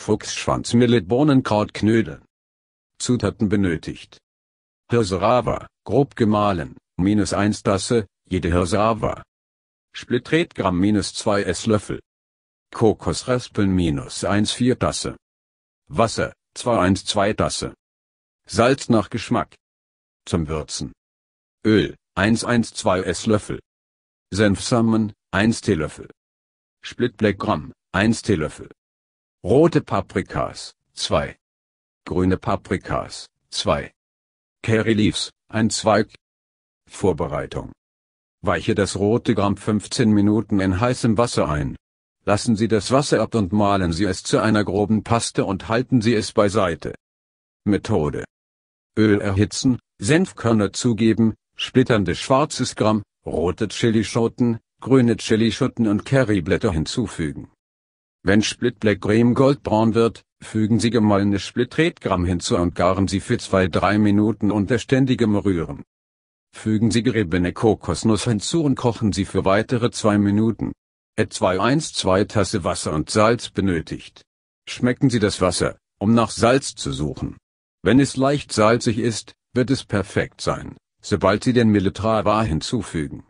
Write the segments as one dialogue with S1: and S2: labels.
S1: Fuchsschwanz Millet Bohnenkraut Knödel. Zutaten benötigt. Hirsava, grob gemahlen, minus 1 Tasse, jede Hirsava. Splittret minus 2 Esslöffel. Kokosraspeln minus 1 4 Tasse. Wasser, 2 1 2 Tasse. Salz nach Geschmack. Zum Würzen. Öl, 1 1 2 Esslöffel. Senfsamen, 1 Teelöffel. Splitblack Gramm, 1 Teelöffel. Rote Paprikas, 2. Grüne Paprikas, 2. Curry Leaves, ein Zweig. Vorbereitung. Weiche das rote Gramm 15 Minuten in heißem Wasser ein. Lassen Sie das Wasser ab und mahlen Sie es zu einer groben Paste und halten Sie es beiseite. Methode. Öl erhitzen, Senfkörner zugeben, splitternde schwarzes Gramm, rote Chilischoten, grüne Chilischoten und Curryblätter hinzufügen. Wenn Split Black Creme goldbraun wird, fügen Sie gemahlene Split Red Gram hinzu und garen Sie für 2-3 Minuten unter ständigem Rühren. Fügen Sie geriebene Kokosnuss hinzu und kochen Sie für weitere 2 Minuten. Etwa 1-2 Tasse Wasser und Salz benötigt. Schmecken Sie das Wasser, um nach Salz zu suchen. Wenn es leicht salzig ist, wird es perfekt sein, sobald Sie den Militrava hinzufügen.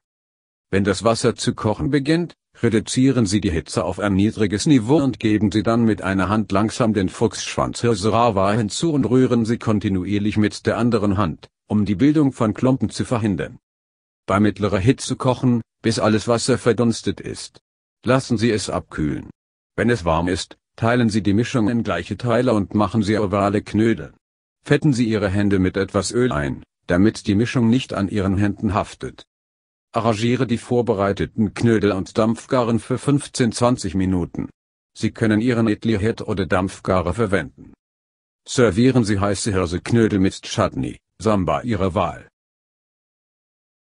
S1: Wenn das Wasser zu kochen beginnt, Reduzieren Sie die Hitze auf ein niedriges Niveau und geben Sie dann mit einer Hand langsam den Fuchsschwanz Hirserava hinzu und rühren Sie kontinuierlich mit der anderen Hand, um die Bildung von Klumpen zu verhindern. Bei mittlerer Hitze kochen, bis alles Wasser verdunstet ist. Lassen Sie es abkühlen. Wenn es warm ist, teilen Sie die Mischung in gleiche Teile und machen Sie ovale Knödel. Fetten Sie Ihre Hände mit etwas Öl ein, damit die Mischung nicht an Ihren Händen haftet. Arrangiere die vorbereiteten Knödel und Dampfgaren für 15-20 Minuten. Sie können Ihren idli head oder Dampfgare verwenden. Servieren Sie heiße Hirseknödel mit Chutney, Samba Ihrer Wahl.